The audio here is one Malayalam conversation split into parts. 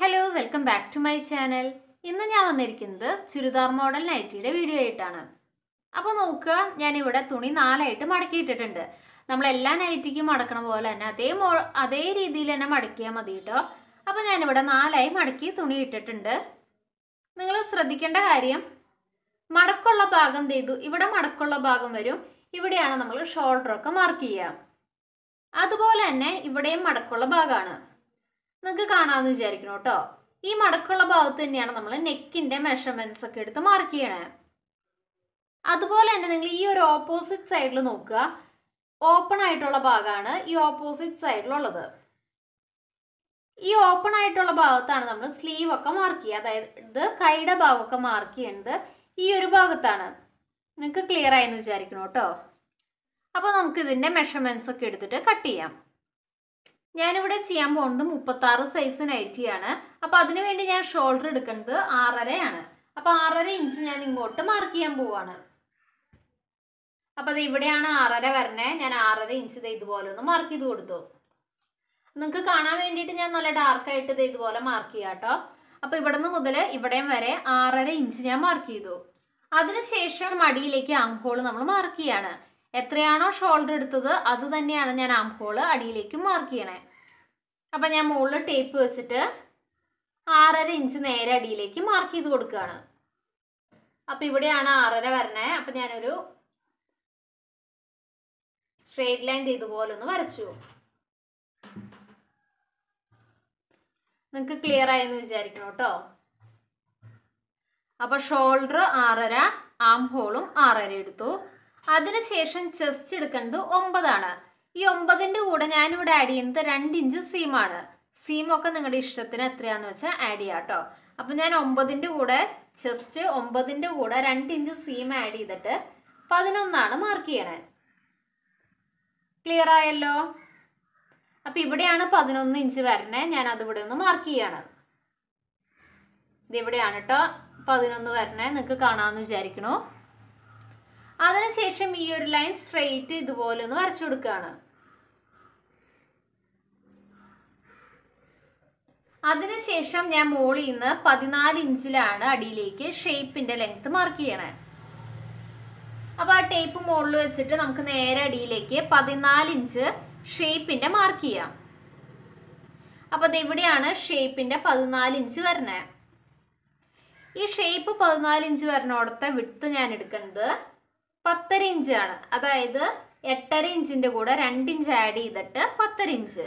hello welcome back to my channel ഇന്ന് ഞാൻ വന്നിരിക്കുന്നത് ചുരിദാർ മോഡൽ നൈറ്റിയുടെ വീഡിയോ ആയിട്ടാണ് അപ്പോൾ നോക്കുക ഞാനിവിടെ തുണി നാലായിട്ട് മടക്കിയിട്ടിട്ടുണ്ട് നമ്മൾ എല്ലാ നൈറ്റിക്കും മടക്കണ പോലെ തന്നെ അതേ മോ അതേ രീതിയിൽ തന്നെ മടക്കിയാൽ മതി കേട്ടോ അപ്പോൾ ഞാനിവിടെ നാലായി മടക്കി തുണി ഇട്ടിട്ടുണ്ട് നിങ്ങൾ ശ്രദ്ധിക്കേണ്ട കാര്യം മടക്കുള്ള ഭാഗം ചെയ്തു ഇവിടെ മടക്കുള്ള ഭാഗം വരും ഇവിടെയാണ് നമ്മൾ ഷോൾഡറൊക്കെ മാർക്ക് ചെയ്യുക അതുപോലെ തന്നെ ഇവിടെയും മടക്കുള്ള ഭാഗമാണ് നിങ്ങൾക്ക് കാണാമെന്ന് വിചാരിക്കണം കേട്ടോ ഈ മടക്കുള്ള ഭാഗത്ത് തന്നെയാണ് നമ്മൾ നെക്കിൻ്റെ മെഷർമെൻറ്റ്സ് ഒക്കെ എടുത്ത് മാർക്ക് ചെയ്യണേ അതുപോലെ തന്നെ നിങ്ങൾ ഈ ഒരു ഓപ്പോസിറ്റ് സൈഡിൽ നോക്കുക ഓപ്പൺ ആയിട്ടുള്ള ഭാഗമാണ് ഈ ഓപ്പോസിറ്റ് സൈഡിലുള്ളത് ഈ ഓപ്പൺ ആയിട്ടുള്ള ഭാഗത്താണ് നമ്മൾ സ്ലീവ് ഒക്കെ മാർക്ക് ചെയ്യുക അതായത് കൈയുടെ ഭാഗമൊക്കെ മാർക്ക് ചെയ്യേണ്ടത് ഈ ഒരു ഭാഗത്താണ് നിങ്ങൾക്ക് ക്ലിയർ ആയെന്ന് വിചാരിക്കണം കേട്ടോ അപ്പോൾ ഇതിന്റെ മെഷർമെൻറ്റ്സ് ഒക്കെ എടുത്തിട്ട് കട്ട് ചെയ്യാം ഞാനിവിടെ ചെയ്യാൻ പോകുന്നത് മുപ്പത്താറ് സൈസ് നൈറ്റിയാണ് അപ്പോൾ അതിനുവേണ്ടി ഞാൻ ഷോൾഡർ എടുക്കുന്നത് ആറരയാണ് അപ്പോൾ ആറര ഇഞ്ച് ഞാൻ ഇങ്ങോട്ട് മാർക്ക് ചെയ്യാൻ പോവാണ് അപ്പോൾ അത് ഇവിടെയാണ് ആറര വരണേ ഞാൻ ആറര ഇഞ്ച് ഇതുപോലെ ഒന്ന് മാർക്ക് ചെയ്ത് കൊടുത്തു നിങ്ങൾക്ക് കാണാൻ വേണ്ടിയിട്ട് ഞാൻ നല്ല ഡാർക്കായിട്ട് ഇത് ഇതുപോലെ മാർക്ക് ചെയ്യാം കേട്ടോ അപ്പോൾ നിന്ന് മുതൽ ഇവിടെയും വരെ ആറര ഇഞ്ച് ഞാൻ മാർക്ക് ചെയ്തു അതിനുശേഷം മടിയിലേക്ക് ആംഹോൾ നമ്മൾ മാർക്ക് ചെയ്യാണ് എത്രയാണോ ഷോൾഡർ എടുത്തത് അത് തന്നെയാണ് ഞാൻ ആം അടിയിലേക്ക് മാർക്ക് ചെയ്യണേ അപ്പം ഞാൻ മുകളിൽ ടേപ്പ് വെച്ചിട്ട് ആറര ഇഞ്ച് നേരെ അടിയിലേക്ക് മാർക്ക് ചെയ്ത് കൊടുക്കുകയാണ് അപ്പം ഇവിടെയാണ് ആറര വരണേ അപ്പം ഞാനൊരു സ്ട്രേറ്റ് ലൈൻ ഇതുപോലെ ഒന്ന് വരച്ചു നിങ്ങൾക്ക് ക്ലിയർ ആയെന്ന് വിചാരിക്കണം കേട്ടോ അപ്പോൾ ഷോൾഡർ ആറര ആം ഹോളും ആറര എടുത്തു അതിനുശേഷം ചെസ്റ്റ് എടുക്കുന്നത് ഒമ്പതാണ് ഈ ഒമ്പതിൻ്റെ കൂടെ ഞാനിവിടെ ആഡ് ചെയ്യുന്നത് രണ്ട് ഇഞ്ച് സീമാണ് സീമൊക്കെ നിങ്ങളുടെ ഇഷ്ടത്തിന് എത്രയാന്ന് വെച്ചാൽ ആഡ് ചെയ്യാം കേട്ടോ അപ്പം ഞാൻ ഒമ്പതിൻ്റെ കൂടെ ചെസ്റ്റ് ഒമ്പതിൻ്റെ കൂടെ രണ്ട് ഇഞ്ച് സീം ആഡ് ചെയ്തിട്ട് പതിനൊന്നാണ് മാർക്ക് ചെയ്യണേ ക്ലിയർ ആയല്ലോ അപ്പം ഇവിടെയാണ് പതിനൊന്ന് ഇഞ്ച് വരണേ ഞാൻ അതിവിടെ ഒന്ന് മാർക്ക് ചെയ്യാണ് ഇതിവിടെയാണ് കേട്ടോ പതിനൊന്ന് വരണേ നിങ്ങൾക്ക് കാണാമെന്ന് വിചാരിക്കണോ അതിനുശേഷം ഈ ഒരു ലൈൻ സ്ട്രെയിറ്റ് ഇതുപോലെ ഒന്ന് വരച്ചു കൊടുക്കുകയാണ് അതിനുശേഷം ഞാൻ മോളിൽ നിന്ന് പതിനാല് ഇഞ്ചിലാണ് അടിയിലേക്ക് ഷേപ്പിൻ്റെ ലെങ്ത് മാർക്ക് ചെയ്യണേ അപ്പോൾ ആ ടേപ്പ് മോളിൽ വെച്ചിട്ട് നമുക്ക് നേരെ അടിയിലേക്ക് പതിനാല് ഇഞ്ച് ഷേപ്പിൻ്റെ മാർക്ക് ചെയ്യാം അപ്പോൾ അതെവിടെയാണ് ഷേപ്പിൻ്റെ പതിനാല് ഇഞ്ച് വരണേ ഈ ഷേപ്പ് പതിനാല് ഇഞ്ച് വരണോടത്തെ വിട്ട് ഞാൻ എടുക്കേണ്ടത് പത്തര ഇഞ്ച് ആണ് അതായത് എട്ടര ഇഞ്ചിൻ്റെ കൂടെ രണ്ടിഞ്ച് ഇഞ്ച് ആഡ് ചെയ്തിട്ട് പത്തര ഇഞ്ച്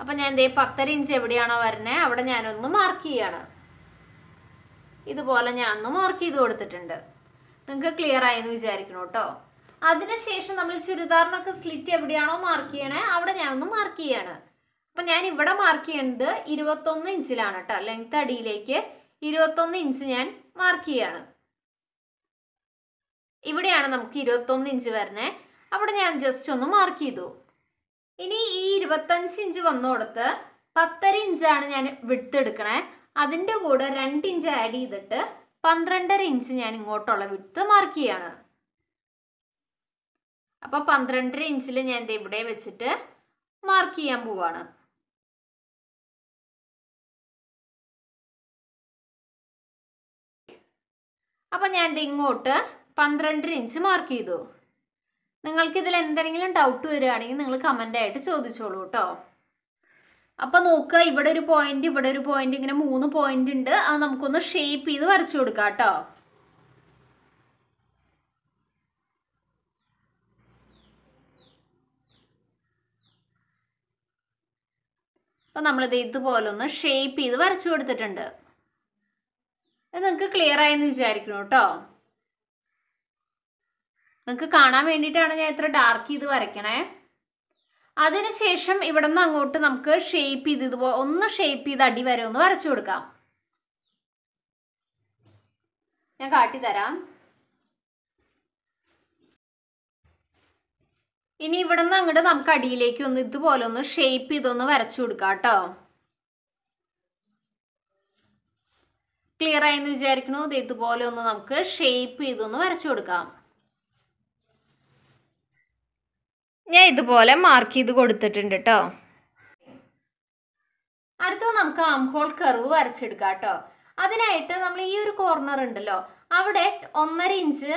അപ്പൊ ഞാൻ എന്തേ പത്തര ഇഞ്ച് എവിടെയാണോ വരണേ അവിടെ ഞാനൊന്ന് മാർക്ക് ചെയ്യാണ് ഇതുപോലെ ഞാൻ ഒന്ന് മാർക്ക് ചെയ്ത് കൊടുത്തിട്ടുണ്ട് നിങ്ങൾക്ക് ക്ലിയർ ആയെന്ന് വിചാരിക്കണം കേട്ടോ അതിനുശേഷം നമ്മൾ ചുരിദാറിനൊക്കെ സ്ലിറ്റ് എവിടെയാണോ മാർക്ക് ചെയ്യണേ അവിടെ ഞാൻ ഒന്ന് മാർക്ക് ചെയ്യാണ് അപ്പൊ ഞാൻ ഇവിടെ മാർക്ക് ചെയ്യേണ്ടത് ഇരുപത്തൊന്ന് ഇഞ്ചിലാണ് കേട്ടോ ലെങ്ത് അടിയിലേക്ക് ഇരുപത്തൊന്ന് ഇഞ്ച് ഞാൻ മാർക്ക് ചെയ്യാണ് ഇവിടെയാണ് നമുക്ക് ഇരുപത്തൊന്ന് ഇഞ്ച് വരണേ അവിടെ ഞാൻ ജസ്റ്റ് ഒന്ന് മാർക്ക് ചെയ്തു ഇനി ഈ ഇരുപത്തഞ്ച് ഇഞ്ച് വന്നോടത്ത് പത്തര ഇഞ്ചാണ് ഞാൻ വിട്ട് എടുക്കണേ അതിൻ്റെ കൂടെ രണ്ട് ഇഞ്ച് ആഡ് ചെയ്തിട്ട് പന്ത്രണ്ടര ഇഞ്ച് ഞാൻ ഇങ്ങോട്ടുള്ള വിട്ട് മാർക്ക് ചെയ്യാണ് അപ്പോൾ പന്ത്രണ്ടര ഇഞ്ചിൽ ഞാൻ ഇത് ഇവിടെ വെച്ചിട്ട് മാർക്ക് ചെയ്യാൻ പോവാണ് അപ്പോൾ ഞാൻ ഇത് ഇങ്ങോട്ട് പന്ത്രണ്ടര ഇഞ്ച് മാർക്ക് ചെയ്തു നിങ്ങൾക്ക് ഇതിൽ എന്തെങ്കിലും ഡൗട്ട് വരികയാണെങ്കിൽ നിങ്ങൾ കമൻ്റായിട്ട് ചോദിച്ചോളൂ കേട്ടോ അപ്പോൾ നോക്കുക ഇവിടെ ഒരു പോയിന്റ് ഇവിടെ ഒരു പോയിന്റ് ഇങ്ങനെ മൂന്ന് പോയിന്റ് ഉണ്ട് അത് നമുക്കൊന്ന് ഷേപ്പ് ചെയ്ത് വരച്ചു കൊടുക്കാം കേട്ടോ അപ്പോൾ നമ്മളിത് ഇതുപോലെ ഒന്ന് ഷേപ്പ് ചെയ്ത് വരച്ചു കൊടുത്തിട്ടുണ്ട് അത് നിങ്ങൾക്ക് ക്ലിയർ ആയെന്ന് വിചാരിക്കണം കേട്ടോ നിങ്ങൾക്ക് കാണാൻ വേണ്ടിയിട്ടാണ് ഞാൻ ഇത്ര ഡാർക്ക് ചെയ്ത് വരയ്ക്കണേ അതിനുശേഷം ഇവിടെ നിന്ന് അങ്ങോട്ട് നമുക്ക് ഷേപ്പ് ചെയ്ത് ഇതുപോലെ ഒന്ന് ഷേപ്പ് ചെയ്ത് അടി വരെ ഒന്ന് വരച്ചു കൊടുക്കാം ഞാൻ കാട്ടിത്തരാം ഇനി ഇവിടെ നിന്ന് അങ്ങോട്ട് നമുക്ക് അടിയിലേക്ക് ഒന്ന് ഇതുപോലെ ഒന്ന് ഷേപ്പ് ചെയ്തൊന്ന് വരച്ചു കൊടുക്കാം കേട്ടോ ക്ലിയർ ആയെന്ന് വിചാരിക്കുന്നു ഇത് ഇതുപോലെ ഒന്ന് നമുക്ക് ഷേപ്പ് ചെയ്തൊന്ന് വരച്ചു കൊടുക്കാം ഞാൻ ഇതുപോലെ മാർക്ക് ചെയ്ത് കൊടുത്തിട്ടുണ്ട് കേട്ടോ അടുത്തത് നമുക്ക് ആംഹോൾ കർവ് വരച്ചെടുക്കാം കേട്ടോ അതിനായിട്ട് നമ്മൾ ഈ ഒരു കോർണർ ഉണ്ടല്ലോ അവിടെ ഒന്നര ഇഞ്ച്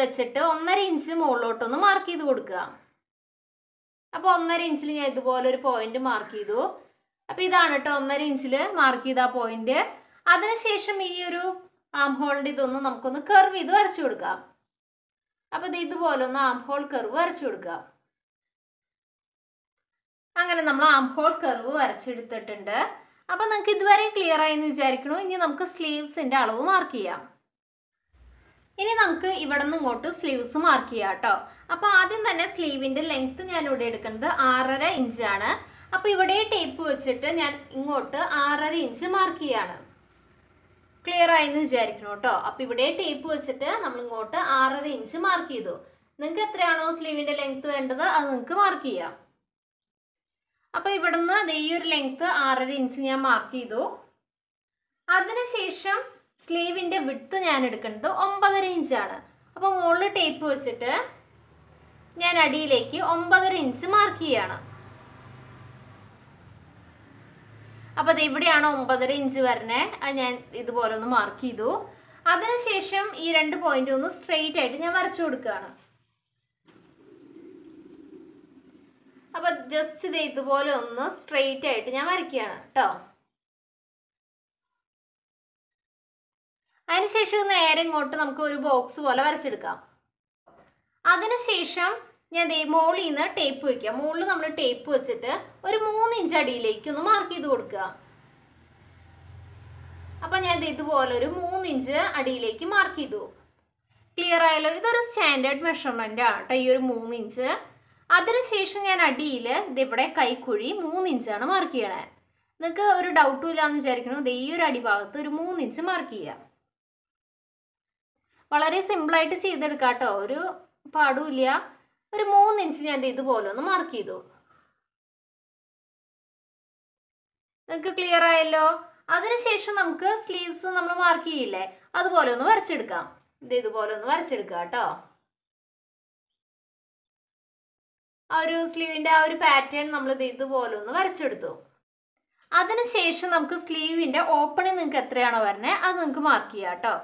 വെച്ചിട്ട് ഒന്നര ഇഞ്ച് മുകളിലോട്ടൊന്ന് മാർക്ക് ചെയ്ത് കൊടുക്കുക അപ്പോൾ ഒന്നര ഇഞ്ചിൽ ഞാൻ ഇതുപോലെ ഒരു പോയിന്റ് മാർക്ക് ചെയ്തു അപ്പോൾ ഇതാണ് കേട്ടോ ഒന്നര ഇഞ്ചിൽ മാർക്ക് ചെയ്ത പോയിന്റ് അതിനുശേഷം ഈ ഒരു ആം ഹോളിൻ്റെ ഇതൊന്നും നമുക്കൊന്ന് കർവ് ഇത് വരച്ചു കൊടുക്കാം അപ്പോൾ ഇത് ഇതുപോലെ ഒന്ന് ആം ഹോൾ കർവ് വരച്ചു കൊടുക്കുക അങ്ങനെ നമ്മൾ ആം ഹോൾ കർവ് വരച്ചെടുത്തിട്ടുണ്ട് അപ്പോൾ നിങ്ങൾക്ക് ഇതുവരെ ക്ലിയർ ആയി എന്ന് വിചാരിക്കണു ഇനി നമുക്ക് സ്ലീവ്സിന്റെ അളവ് മാർക്ക് ചെയ്യാം ഇനി നമുക്ക് ഇവിടെ നിന്ന് ഇങ്ങോട്ട് സ്ലീവ്സ് മാർക്ക് ചെയ്യാം കേട്ടോ അപ്പോൾ ആദ്യം തന്നെ സ്ലീവിന്റെ ലെങ്ത് ഞാൻ ഇവിടെ എടുക്കുന്നത് ആറര ഇഞ്ചാണ് അപ്പോൾ ഇവിടെ ടേപ്പ് വെച്ചിട്ട് ഞാൻ ഇങ്ങോട്ട് ആറര ഇഞ്ച് മാർക്ക് ചെയ്യാണ് ക്ലിയർ ആയി എന്ന് വിചാരിക്കണം കേട്ടോ അപ്പോൾ ഇവിടെ ടേപ്പ് വെച്ചിട്ട് നമ്മൾ ഇങ്ങോട്ട് ആറര ഇഞ്ച് മാർക്ക് ചെയ്തു നിങ്ങൾക്ക് എത്രയാണോ സ്ലീവിൻ്റെ ലെങ്ത് വേണ്ടത് അത് നിങ്ങൾക്ക് മാർക്ക് ചെയ്യാം അപ്പോൾ ഇവിടുന്ന് ഈ ഒരു ലെങ്ത് ആറര ഇഞ്ച് ഞാൻ മാർക്ക് ചെയ്തു അതിനുശേഷം സ്ലീവിൻ്റെ വിട്ത്ത് ഞാൻ എടുക്കുന്നത് ഒമ്പതര ഇഞ്ചാണ് അപ്പോൾ മുകളിൽ ടേപ്പ് വെച്ചിട്ട് ഞാൻ അടിയിലേക്ക് ഒമ്പതര ഇഞ്ച് മാർക്ക് ചെയ്യുകയാണ് അപ്പോൾ അത് ഇവിടെയാണ് ഒമ്പതര ഇഞ്ച് വരണേ അത് ഞാൻ ഇതുപോലെ ഒന്ന് മാർക്ക് ചെയ്തു അതിനുശേഷം ഈ രണ്ട് പോയിന്റ് ഒന്ന് സ്ട്രെയിറ്റ് ആയിട്ട് ഞാൻ വരച്ചു കൊടുക്കുകയാണ് അപ്പൊ ജസ്റ്റ് ഇത് ഇതുപോലെ ഒന്ന് സ്ട്രെയിറ്റ് ആയിട്ട് ഞാൻ വരയ്ക്കുകയാണ് കേട്ടോ അതിനുശേഷം നേരെ ഇങ്ങോട്ട് നമുക്ക് ഒരു ബോക്സ് പോലെ വരച്ചെടുക്കാം അതിനുശേഷം ഞാൻ ദേ മുകളിൽ നിന്ന് ടേപ്പ് വെക്കുക മുകളിൽ നമ്മൾ ടേപ്പ് വെച്ചിട്ട് ഒരു മൂന്ന് ഇഞ്ച് അടിയിലേക്ക് ഒന്ന് മാർക്ക് ചെയ്ത് കൊടുക്കുക അപ്പൊ ഞാൻ ഇതുപോലെ ഒരു മൂന്ന് ഇഞ്ച് അടിയിലേക്ക് മാർക്ക് ചെയ്തു ക്ലിയർ ആയാലോ ഇതൊരു സ്റ്റാൻഡേർഡ് മെഷർമെന്റ് ആ കേട്ടോ ഈ ഒരു മൂന്ന് ഇഞ്ച് അതിനുശേഷം ഞാൻ അടിയിൽ ഇതിവിടെ കൈക്കുഴി മൂന്ന് ഇഞ്ചാണ് മാർക്ക് ചെയ്യണേ നിങ്ങൾക്ക് ഒരു ഡൗട്ടും ഇല്ലാന്ന് വിചാരിക്കണം ഇത് ഈ ഒരു അടിഭാഗത്ത് ഒരു മൂന്ന് ഇഞ്ച് മാർക്ക് ചെയ്യുക വളരെ സിമ്പിളായിട്ട് ചെയ്തെടുക്കാം കേട്ടോ ഒരു പാടുമില്ല ഒരു മൂന്ന് ഇഞ്ച് ഞാൻ ഇതുപോലെ ഒന്ന് മാർക്ക് ചെയ്തു നിങ്ങൾക്ക് ക്ലിയർ ആയല്ലോ അതിനുശേഷം നമുക്ക് സ്ലീവ്സ് നമ്മൾ മാർക്ക് ചെയ്യില്ലേ അതുപോലെ ഒന്ന് വരച്ചെടുക്കാം ഇത് ഇതുപോലെ ഒന്ന് വരച്ചെടുക്കുക കേട്ടോ ആ ഒരു സ്ലീവിൻ്റെ ആ ഒരു പാറ്റേൺ നമ്മൾ ഇത് ഇതുപോലെ ഒന്ന് വരച്ചെടുത്തു അതിനുശേഷം നമുക്ക് സ്ലീവിൻ്റെ ഓപ്പണിങ് നിങ്ങൾക്ക് എത്രയാണോ വരണേ അത് നിങ്ങൾക്ക് മാർക്ക് ചെയ്യാം കേട്ടോ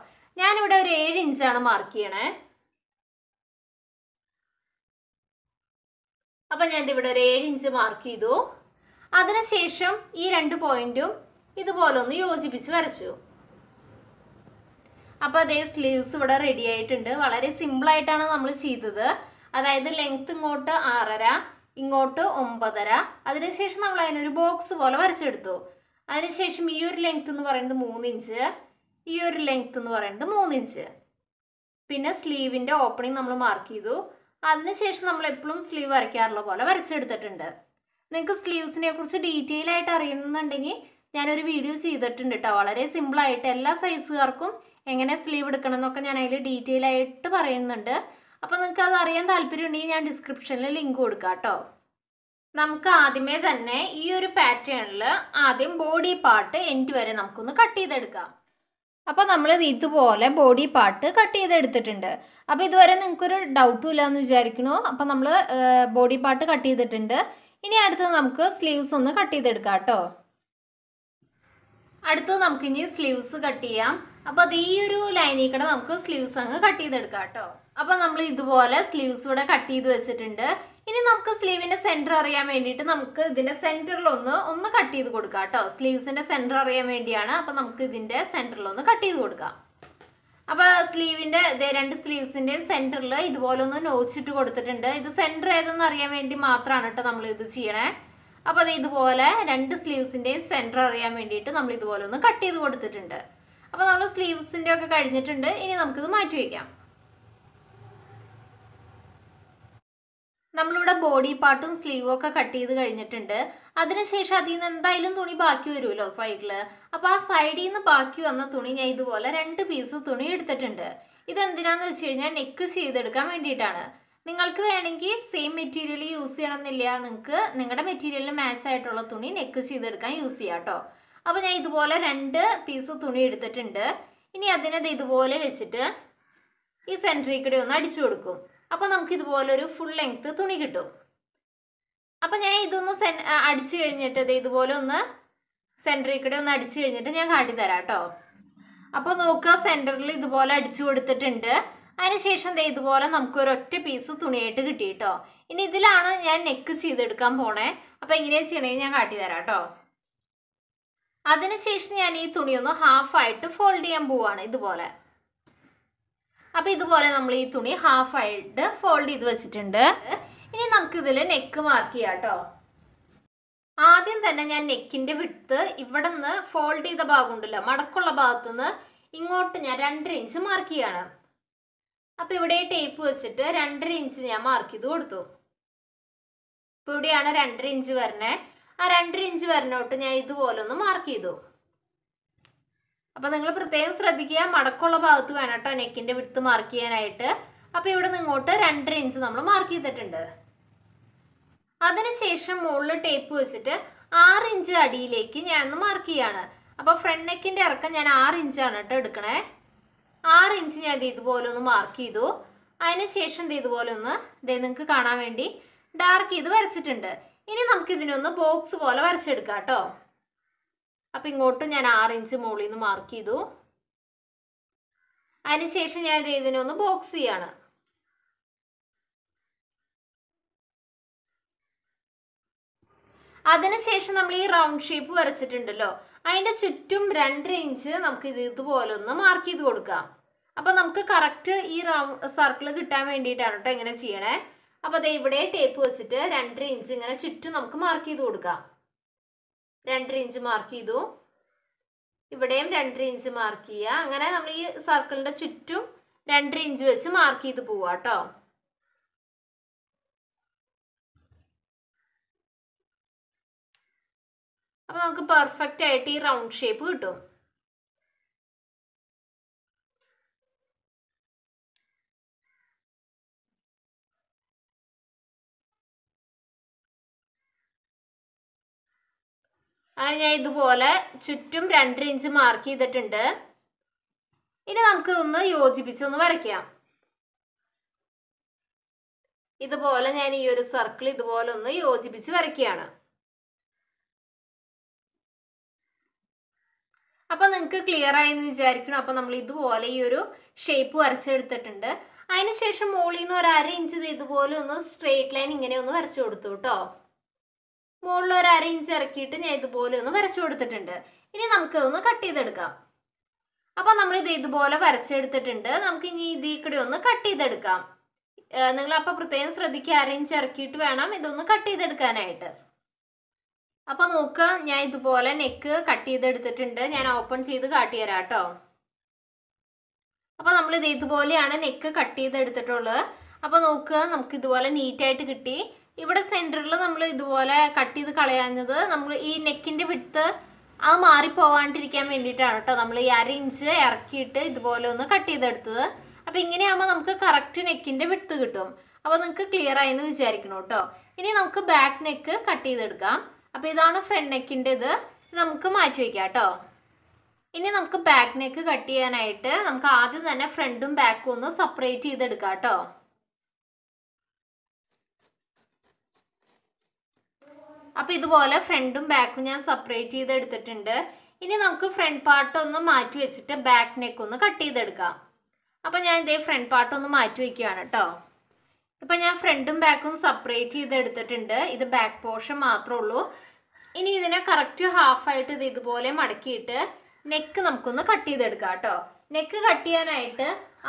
ഞാനിവിടെ ഒരു ഏഴ് ഇഞ്ചാണ് മാർക്ക് ചെയ്യണേ അപ്പം ഞാൻ ഇവിടെ ഒരു ഏഴ് ഇഞ്ച് മാർക്ക് ചെയ്തു അതിനുശേഷം ഈ രണ്ട് പോയിന്റും ഇതുപോലെ ഒന്ന് യോജിപ്പിച്ച് വരച്ചു അപ്പോൾ അതേ സ്ലീവ്സ് ഇവിടെ റെഡി ആയിട്ടുണ്ട് വളരെ സിമ്പിളായിട്ടാണ് നമ്മൾ ചെയ്തത് അതായത് ലെങ്ത് ഇങ്ങോട്ട് ആറര ഇങ്ങോട്ട് ഒമ്പതര അതിനുശേഷം നമ്മൾ അതിനൊരു ബോക്സ് പോലെ വരച്ചെടുത്തു അതിനുശേഷം ഈ ഒരു ലെങ്ത് എന്ന് പറയുന്നത് മൂന്ന് ഇഞ്ച് ഈ ഒരു ലെങ്ത് എന്ന് പറയുന്നത് മൂന്ന് ഇഞ്ച് പിന്നെ സ്ലീവിൻ്റെ ഓപ്പണിംഗ് നമ്മൾ മാർക്ക് ചെയ്തു അതിനുശേഷം നമ്മൾ എപ്പോഴും സ്ലീവ് വരയ്ക്കാറുള്ള പോലെ വരച്ചെടുത്തിട്ടുണ്ട് നിങ്ങൾക്ക് സ്ലീവ്സിനെ കുറിച്ച് ഡീറ്റെയിൽ ആയിട്ട് അറിയണമെന്നുണ്ടെങ്കിൽ ഞാനൊരു വീഡിയോ ചെയ്തിട്ടുണ്ട് കേട്ടോ വളരെ സിമ്പിളായിട്ട് എല്ലാ സൈസുകാർക്കും എങ്ങനെ സ്ലീവ് എടുക്കണം എന്നൊക്കെ ഞാൻ അതിൽ ഡീറ്റെയിൽ ആയിട്ട് പറയുന്നുണ്ട് അപ്പോൾ നിങ്ങൾക്ക് അത് അറിയാൻ ഉണ്ടെങ്കിൽ ഞാൻ ഡിസ്ക്രിപ്ഷനിൽ ലിങ്ക് കൊടുക്കാം കേട്ടോ നമുക്ക് ആദ്യമേ തന്നെ ഈ ഒരു പാറ്റേണിൽ ആദ്യം ബോഡി പാർട്ട് എൻഡ് വരെ നമുക്കൊന്ന് കട്ട് ചെയ്തെടുക്കാം അപ്പോൾ നമ്മൾ ഇതുപോലെ ബോഡി പാർട്ട് കട്ട് ചെയ്തെടുത്തിട്ടുണ്ട് അപ്പോൾ ഇതുവരെ നിങ്ങൾക്കൊരു ഡൗട്ടും ഇല്ല എന്ന് വിചാരിക്കണു അപ്പോൾ നമ്മൾ ബോഡി പാർട്ട് കട്ട് ചെയ്തിട്ടുണ്ട് ഇനി അടുത്തത് നമുക്ക് സ്ലീവ്സ് ഒന്ന് കട്ട് ചെയ്തെടുക്കാം കേട്ടോ അടുത്തത് നമുക്കിനി സ്ലീവ്സ് കട്ട് ചെയ്യാം അപ്പോൾ അത് ഈ ഒരു ലൈനിൽ കൂടെ നമുക്ക് സ്ലീവ്സ് അങ്ങ് കട്ട് ചെയ്തെടുക്കാം കേട്ടോ അപ്പോൾ നമ്മൾ ഇതുപോലെ സ്ലീവ്സ് ഇവിടെ കട്ട് ചെയ്ത് വെച്ചിട്ടുണ്ട് ഇനി നമുക്ക് സ്ലീവിന്റെ സെന്റർ അറിയാൻ വേണ്ടിയിട്ട് നമുക്ക് ഇതിന്റെ സെന്ററിൽ ഒന്ന് ഒന്ന് കട്ട് ചെയ്ത് കൊടുക്കാം കേട്ടോ സ്ലീവ്സിന്റെ സെന്റർ അറിയാൻ വേണ്ടിയാണ് അപ്പൊ നമുക്ക് ഇതിന്റെ സെന്ററിൽ ഒന്ന് കട്ട് ചെയ്ത് കൊടുക്കാം അപ്പോൾ ഇതേ രണ്ട് സ്ലീവ്സിന്റെയും സെന്ററിൽ ഇതുപോലെ ഒന്ന് നോച്ചിട്ട് കൊടുത്തിട്ടുണ്ട് ഇത് സെന്റർ ഏതെന്ന് അറിയാൻ വേണ്ടി മാത്രമാണ് കേട്ടോ നമ്മൾ ഇത് ചെയ്യണേ അപ്പോൾ അത് ഇതുപോലെ രണ്ട് സ്ലീവ്സിന്റെയും സെന്റർ അറിയാൻ വേണ്ടിയിട്ട് നമ്മൾ ഇതുപോലെ ഒന്ന് കട്ട് ചെയ്ത് കൊടുത്തിട്ടുണ്ട് അപ്പോൾ നമ്മൾ സ്ലീവ്സിന്റെ ഒക്കെ കഴിഞ്ഞിട്ടുണ്ട് ഇനി നമുക്കിത് മാറ്റി വയ്ക്കാം നമ്മളിവിടെ ബോഡി പാർട്ടും സ്ലീവും ഒക്കെ കട്ട് ചെയ്ത് കഴിഞ്ഞിട്ടുണ്ട് അതിനുശേഷം അതിൽ നിന്ന് എന്തായാലും തുണി ബാക്കി വരുമല്ലോ സൈഡിൽ അപ്പോൾ ആ സൈഡിൽ നിന്ന് ബാക്കി വന്ന തുണി ഞാൻ ഇതുപോലെ രണ്ട് പീസ് തുണി എടുത്തിട്ടുണ്ട് ഇതെന്തിനാന്ന് വെച്ച് കഴിഞ്ഞാൽ നെക്ക് ചെയ്തെടുക്കാൻ വേണ്ടിയിട്ടാണ് നിങ്ങൾക്ക് വേണമെങ്കിൽ സെയിം മെറ്റീരിയൽ യൂസ് ചെയ്യണമെന്നില്ല നിങ്ങൾക്ക് നിങ്ങളുടെ മെറ്റീരിയലിന് മാച്ച് ആയിട്ടുള്ള തുണി നെക്ക് ചെയ്തെടുക്കാൻ യൂസ് ചെയ്യാം കേട്ടോ അപ്പോൾ ഞാൻ ഇതുപോലെ രണ്ട് പീസ് തുണി എടുത്തിട്ടുണ്ട് ഇനി അതിനത് ഇതുപോലെ വെച്ചിട്ട് ഈ സെൻറ്ററിൽ കൂടെ ഒന്ന് അടിച്ചു കൊടുക്കും അപ്പോൾ നമുക്ക് ഇതുപോലൊരു ഫുൾ ലെങ്ത്ത് തുണി കിട്ടും അപ്പോൾ ഞാൻ ഇതൊന്ന് സെൻ അടിച്ചു കഴിഞ്ഞിട്ട് ഇത് ഇതുപോലെ ഒന്ന് സെൻറ്ററിൽ കൂടെ ഒന്ന് അടിച്ചു കഴിഞ്ഞിട്ട് ഞാൻ കാട്ടിത്തരാം കേട്ടോ അപ്പോൾ നോക്കുക സെൻറ്ററിൽ ഇതുപോലെ അടിച്ചു കൊടുത്തിട്ടുണ്ട് അതിനുശേഷം ദേ ഇതുപോലെ നമുക്ക് ഒറ്റ പീസ് തുണിയായിട്ട് കിട്ടി കേട്ടോ ഇനി ഇതിലാണ് ഞാൻ നെക്ക് ചെയ്തെടുക്കാൻ പോണേ അപ്പോൾ എങ്ങനെയാണ് ചെയ്യണേ ഞാൻ കാട്ടിത്തരാം കേട്ടോ അതിനുശേഷം ഞാൻ ഈ തുണിയൊന്ന് ഹാഫായിട്ട് ഫോൾഡ് ചെയ്യാൻ പോവാണ് ഇതുപോലെ അപ്പോൾ ഇതുപോലെ നമ്മൾ ഈ തുണി ഹാഫ് ആയിട്ട് ഫോൾഡ് ചെയ്ത് വെച്ചിട്ടുണ്ട് ഇനി നമുക്ക് ഇതിൽ നെക്ക് മാർക്ക് ചെയ്യാം കേട്ടോ ആദ്യം തന്നെ ഞാൻ നെക്കിന്റെ വിട്ട് ഇവിടെ നിന്ന് ഫോൾഡ് ചെയ്ത ഭാഗമുണ്ടല്ലോ മടക്കുള്ള ഭാഗത്തു നിന്ന് ഇങ്ങോട്ട് ഞാൻ രണ്ടര ഇഞ്ച് മാർക്ക് ചെയ്യാണ് അപ്പോൾ ഇവിടെ ടേപ്പ് വെച്ചിട്ട് രണ്ടര ഇഞ്ച് ഞാൻ മാർക്ക് ചെയ്ത് കൊടുത്തു ഇപ്പൊ ഇവിടെയാണ് രണ്ടര ഇഞ്ച് വരണേ ആ രണ്ടര ഇഞ്ച് വരണോട്ട് ഞാൻ ഇതുപോലെ ഒന്ന് മാർക്ക് ചെയ്തു അപ്പോൾ നിങ്ങൾ പ്രത്യേകം ശ്രദ്ധിക്കുക മടക്കുള്ള ഭാഗത്ത് വേണം കേട്ടോ നെക്കിൻ്റെ വിടുത്ത് മാർക്ക് ചെയ്യാനായിട്ട് അപ്പോൾ ഇവിടെ നിന്ന് ഇങ്ങോട്ട് രണ്ടര ഇഞ്ച് നമ്മൾ മാർക്ക് ചെയ്തിട്ടുണ്ട് അതിനുശേഷം മുകളിൽ ടേപ്പ് വെച്ചിട്ട് ആറ് ഇഞ്ച് അടിയിലേക്ക് ഞാൻ ഒന്ന് മാർക്ക് ചെയ്യാണ് അപ്പോൾ ഫ്രണ്ട് നെക്കിൻ്റെ ഇറക്കം ഞാൻ ആറ് ഇഞ്ചാണ് കേട്ടോ എടുക്കണേ ആറ് ഇഞ്ച് ഞാൻ ഇതുപോലെ ഒന്ന് മാർക്ക് ചെയ്തു അതിനുശേഷം ഇതുപോലെ ഒന്ന് ഇതേ നിങ്ങൾക്ക് കാണാൻ വേണ്ടി ഡാർക്ക് ചെയ്ത് വരച്ചിട്ടുണ്ട് ഇനി നമുക്ക് ഇതിനൊന്ന് ബോക്സ് പോലെ വരച്ചെടുക്കാം കേട്ടോ അപ്പോൾ ഇങ്ങോട്ടും ഞാൻ ആറ് ഇഞ്ച് മുകളിൽ നിന്ന് മാർക്ക് ചെയ്തു അതിനുശേഷം ഞാൻ ഇത് ഇതിനൊന്ന് ബോക്സ് ചെയ്യാണ് അതിനുശേഷം നമ്മൾ ഈ റൗണ്ട് ഷേപ്പ് വരച്ചിട്ടുണ്ടല്ലോ അതിൻ്റെ ചുറ്റും രണ്ടര ഇഞ്ച് നമുക്ക് ഇത് ഇതുപോലെ ഒന്ന് മാർക്ക് ചെയ്ത് കൊടുക്കാം അപ്പോൾ നമുക്ക് കറക്റ്റ് ഈ റൗണ്ട് സർക്കിൾ കിട്ടാൻ വേണ്ടിയിട്ടാണ് കേട്ടോ ഇങ്ങനെ ചെയ്യണേ അപ്പോൾ അത് ഇവിടെ ടേപ്പ് വെച്ചിട്ട് രണ്ടര ഇഞ്ച് ഇങ്ങനെ ചുറ്റും നമുക്ക് മാർക്ക് ചെയ്ത് കൊടുക്കാം രണ്ടര ഇഞ്ച് മാർക്ക് ചെയ്തു ഇവിടെയും രണ്ടര ഇഞ്ച് മാർക്ക് ചെയ്യുക അങ്ങനെ നമ്മൾ ഈ സർക്കിളിൻ്റെ ചുറ്റും രണ്ടര ഇഞ്ച് വെച്ച് മാർക്ക് ചെയ്ത് പോവുക കേട്ടോ അപ്പോൾ നമുക്ക് പെർഫെക്റ്റ് ആയിട്ട് ഈ റൗണ്ട് ഷേപ്പ് കിട്ടും അങ്ങനെ ഞാൻ ഇതുപോലെ ചുറ്റും രണ്ടര ഇഞ്ച് മാർക്ക് ചെയ്തിട്ടുണ്ട് ഇനി നമുക്ക് ഒന്ന് യോജിപ്പിച്ച് ഒന്ന് വരയ്ക്കാം ഇതുപോലെ ഞാൻ ഈ ഒരു സർക്കിൾ ഇതുപോലെ ഒന്ന് യോജിപ്പിച്ച് വരയ്ക്കുകയാണ് അപ്പൊ നിങ്ങൾക്ക് ക്ലിയർ ആയെന്ന് വിചാരിക്കണം അപ്പൊ നമ്മൾ ഇതുപോലെ ഈ ഒരു ഷേപ്പ് വരച്ചെടുത്തിട്ടുണ്ട് അതിനുശേഷം മോളിൽ നിന്ന് ഒരു അര ഇഞ്ച് ഇതുപോലെ ഒന്ന് സ്ട്രേറ്റ് ലൈൻ ഇങ്ങനെ ഒന്ന് വരച്ചു കൊടുത്തു കേട്ടോ മുകളിൽ ഒരു അര ഇഞ്ച് ഇറക്കിയിട്ട് ഞാൻ ഇതുപോലെ ഒന്ന് വരച്ചു കൊടുത്തിട്ടുണ്ട് ഇനി നമുക്ക് ഒന്ന് കട്ട് ചെയ്തെടുക്കാം അപ്പോൾ നമ്മൾ ഇത് ഇതുപോലെ വരച്ചെടുത്തിട്ടുണ്ട് നമുക്ക് ഇനി ഇതീ കൂടെ ഒന്ന് കട്ട് ചെയ്തെടുക്കാം നിങ്ങൾ അപ്പോൾ പ്രത്യേകം ശ്രദ്ധിക്കുക അര ഇഞ്ച് ഇറക്കിയിട്ട് വേണം ഇതൊന്ന് കട്ട് ചെയ്തെടുക്കാനായിട്ട് അപ്പോൾ നോക്കുക ഞാൻ ഇതുപോലെ നെക്ക് കട്ട് ചെയ്തെടുത്തിട്ടുണ്ട് ഞാൻ ഓപ്പൺ ചെയ്ത് കാട്ടിത്തരാം കേട്ടോ അപ്പോൾ നമ്മൾ ഇത് ഇതുപോലെയാണ് നെക്ക് കട്ട് ചെയ്തെടുത്തിട്ടുള്ളത് അപ്പോൾ നോക്കുക നമുക്ക് ഇതുപോലെ നീറ്റായിട്ട് കിട്ടി ഇവിടെ സെൻറ്ററിൽ നമ്മൾ ഇതുപോലെ കട്ട് ചെയ്ത് കളയാഞ്ഞത് നമ്മൾ ഈ നെക്കിൻ്റെ വിടുത്ത് അത് മാറിപ്പോവാണ്ടിരിക്കാൻ വേണ്ടിയിട്ടാണ് കേട്ടോ നമ്മൾ ഈ അര ഇഞ്ച് ഇറക്കിയിട്ട് ഇതുപോലെ ഒന്ന് കട്ട് ചെയ്തെടുത്തത് അപ്പോൾ ഇങ്ങനെയാകുമ്പോൾ നമുക്ക് കറക്റ്റ് നെക്കിൻ്റെ വിടുത്ത് കിട്ടും അപ്പോൾ നിങ്ങൾക്ക് ക്ലിയർ ആയെന്ന് വിചാരിക്കണം കേട്ടോ ഇനി നമുക്ക് ബാക്ക് നെക്ക് കട്ട് ചെയ്തെടുക്കാം അപ്പോൾ ഇതാണ് ഫ്രണ്ട് നെക്കിൻ്റെ ഇത് നമുക്ക് മാറ്റി വയ്ക്കാം കേട്ടോ ഇനി നമുക്ക് ബാക്ക് നെക്ക് കട്ട് ചെയ്യാനായിട്ട് നമുക്ക് ആദ്യം തന്നെ ഫ്രണ്ടും ബാക്കും ഒന്ന് സെപ്പറേറ്റ് ചെയ്തെടുക്കാം കേട്ടോ അപ്പോൾ ഇതുപോലെ ഫ്രണ്ടും ബാക്കും ഞാൻ സെപ്പറേറ്റ് ചെയ്തെടുത്തിട്ടുണ്ട് ഇനി നമുക്ക് ഫ്രണ്ട് പാർട്ട് ഒന്ന് മാറ്റി വെച്ചിട്ട് ബാക്ക് നെക്ക് ഒന്ന് കട്ട് ചെയ്തെടുക്കാം അപ്പോൾ ഞാൻ ഇതേ ഫ്രണ്ട് പാർട്ട് ഒന്ന് മാറ്റി വയ്ക്കുകയാണ് കേട്ടോ ഇപ്പോൾ ഞാൻ ഫ്രണ്ടും ബാക്കും സെപ്പറേറ്റ് ചെയ്തെടുത്തിട്ടുണ്ട് ഇത് ബാക്ക് പോർഷൻ മാത്രമേ ഉള്ളൂ ഇനി ഇതിനെ കറക്റ്റ് ഹാഫായിട്ട് ഇത് ഇതുപോലെ മടക്കിയിട്ട് നെക്ക് നമുക്കൊന്ന് കട്ട് ചെയ്തെടുക്കാം കേട്ടോ നെക്ക് കട്ട് ചെയ്യാനായിട്ട്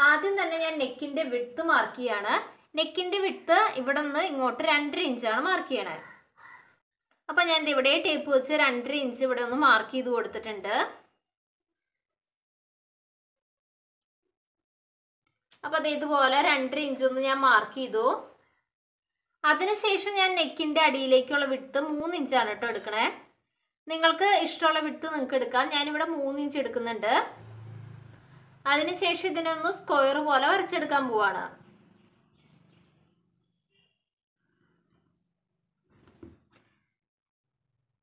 ആദ്യം തന്നെ ഞാൻ നെക്കിൻ്റെ വിട്ത്ത് മാർക്ക് ചെയ്യാണ് നെക്കിൻ്റെ വിട്ത്ത് ഇവിടെ നിന്ന് ഇങ്ങോട്ട് രണ്ടര ഇഞ്ചാണ് മാർക്ക് ചെയ്യണേ അപ്പോൾ ഞാൻ ഇവിടെ ടേപ്പ് വെച്ച് രണ്ടര ഇഞ്ച് ഇവിടെ ഒന്ന് മാർക്ക് ചെയ്ത് കൊടുത്തിട്ടുണ്ട് അപ്പോൾ അത് ഇതുപോലെ രണ്ടര ഇഞ്ച് ഒന്ന് ഞാൻ മാർക്ക് ചെയ്തു അതിനുശേഷം ഞാൻ നെക്കിൻ്റെ അടിയിലേക്കുള്ള വിട്ട് മൂന്ന് ഇഞ്ചാണ് കേട്ടോ എടുക്കണേ നിങ്ങൾക്ക് ഇഷ്ടമുള്ള വിട്ട് നിങ്ങൾക്ക് എടുക്കാം ഞാനിവിടെ മൂന്ന് ഇഞ്ച് എടുക്കുന്നുണ്ട് അതിനുശേഷം ഇതിനൊന്ന് സ്ക്വയർ പോലെ വരച്ചെടുക്കാൻ പോവാണ്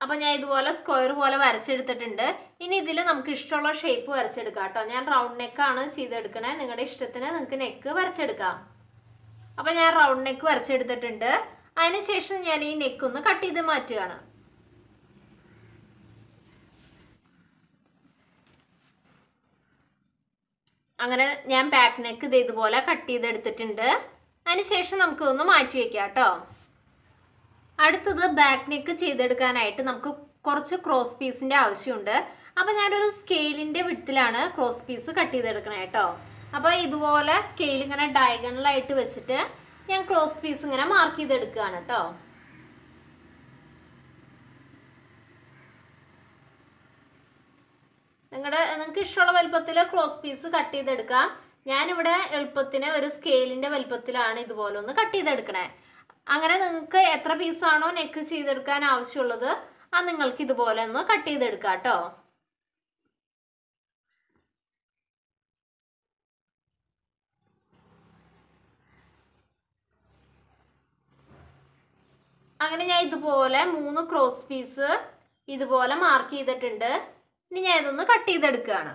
അപ്പോൾ ഞാൻ ഇതുപോലെ സ്ക്വയർ പോലെ വരച്ചെടുത്തിട്ടുണ്ട് ഇനി ഇതിൽ നമുക്ക് ഇഷ്ടമുള്ള ഷേപ്പ് വരച്ചെടുക്കാം കേട്ടോ ഞാൻ റൗണ്ട് നെക്കാണ് ചെയ്തെടുക്കണേ നിങ്ങളുടെ ഇഷ്ടത്തിന് നിങ്ങൾക്ക് നെക്ക് വരച്ചെടുക്കാം അപ്പോൾ ഞാൻ റൗണ്ട് നെക്ക് വരച്ചെടുത്തിട്ടുണ്ട് അതിനുശേഷം ഞാൻ ഈ നെക്ക് ഒന്ന് കട്ട് ചെയ്ത് മാറ്റുകയാണ് അങ്ങനെ ഞാൻ ബാക്ക് നെക്ക് ഇതേതുപോലെ കട്ട് ചെയ്തെടുത്തിട്ടുണ്ട് അതിനുശേഷം നമുക്ക് ഒന്ന് മാറ്റി വയ്ക്കാം കേട്ടോ അടുത്തത് ബാക്ക് നെക്ക് ചെയ്തെടുക്കാനായിട്ട് നമുക്ക് കുറച്ച് ക്രോസ് പീസിൻ്റെ ആവശ്യമുണ്ട് അപ്പോൾ ഞാനൊരു സ്കെയിലിൻ്റെ വിടത്തിലാണ് ക്രോസ് പീസ് കട്ട് ചെയ്തെടുക്കണേ കേട്ടോ അപ്പോൾ ഇതുപോലെ സ്കെയിൽ ഇങ്ങനെ ഡയഗണലായിട്ട് വെച്ചിട്ട് ഞാൻ ക്രോസ് പീസ് ഇങ്ങനെ മാർക്ക് ചെയ്തെടുക്കുകയാണ് കേട്ടോ നിങ്ങളുടെ നിങ്ങൾക്ക് ഇഷ്ടമുള്ള വലുപ്പത്തിൽ ക്രോസ് പീസ് കട്ട് ചെയ്തെടുക്കാം ഞാനിവിടെ എളുപ്പത്തിന് ഒരു സ്കെയിലിൻ്റെ വലുപ്പത്തിലാണ് ഇതുപോലെ ഒന്ന് കട്ട് ചെയ്തെടുക്കണേ അങ്ങനെ നിങ്ങൾക്ക് എത്ര പീസാണോ നെക്ക് ചെയ്തെടുക്കാൻ ആവശ്യമുള്ളത് അത് നിങ്ങൾക്ക് ഇതുപോലെ ഒന്ന് കട്ട് ചെയ്തെടുക്കാം കേട്ടോ അങ്ങനെ ഞാൻ ഇതുപോലെ മൂന്ന് ക്രോസ് പീസ് ഇതുപോലെ മാർക്ക് ചെയ്തിട്ടുണ്ട് ഇനി ഞാൻ ഇതൊന്ന് കട്ട് ചെയ്തെടുക്കുകയാണ്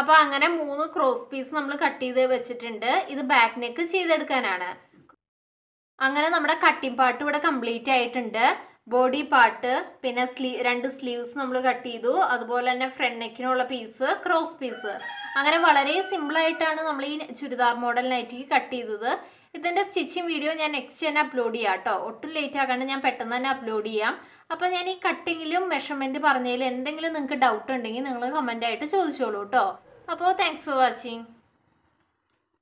അപ്പോൾ അങ്ങനെ മൂന്ന് ക്രോസ് പീസ് നമ്മൾ കട്ട് ചെയ്ത് വെച്ചിട്ടുണ്ട് ഇത് ബാക്ക് നെക്ക് ചെയ്തെടുക്കാനാണ് അങ്ങനെ നമ്മുടെ കട്ടിംഗ് പാർട്ട് ഇവിടെ കംപ്ലീറ്റ് ആയിട്ടുണ്ട് ബോഡി പാർട്ട് പിന്നെ സ്ലീ രണ്ട് സ്ലീവ്സ് നമ്മൾ കട്ട് ചെയ്തു അതുപോലെ തന്നെ ഫ്രണ്ട് നെക്കിനുള്ള പീസ് ക്രോസ് പീസ് അങ്ങനെ വളരെ സിമ്പിളായിട്ടാണ് നമ്മൾ ഈ ചുരിദാർ മോഡൽ നൈറ്റിക്ക് കട്ട് ചെയ്തത് ഇതിൻ്റെ സ്റ്റിച്ചിങ് വീഡിയോ ഞാൻ നെക്സ്റ്റ് തന്നെ അപ്ലോഡ് ചെയ്യാം കേട്ടോ ഒട്ടും ലേറ്റ് ആകാണ്ട് ഞാൻ പെട്ടെന്ന് തന്നെ അപ്ലോഡ് ചെയ്യാം അപ്പോൾ ഞാൻ ഈ കട്ടിങ്ങിലും മെഷർമെൻറ്റ് പറഞ്ഞതിൽ എന്തെങ്കിലും നിങ്ങൾക്ക് ഡൗട്ട് ഉണ്ടെങ്കിൽ നിങ്ങൾ കമൻ്റായിട്ട് ചോദിച്ചോളൂ കേട്ടോ അപ്പോൾ താങ്ക്സ് ഫോർ വാച്ചിങ്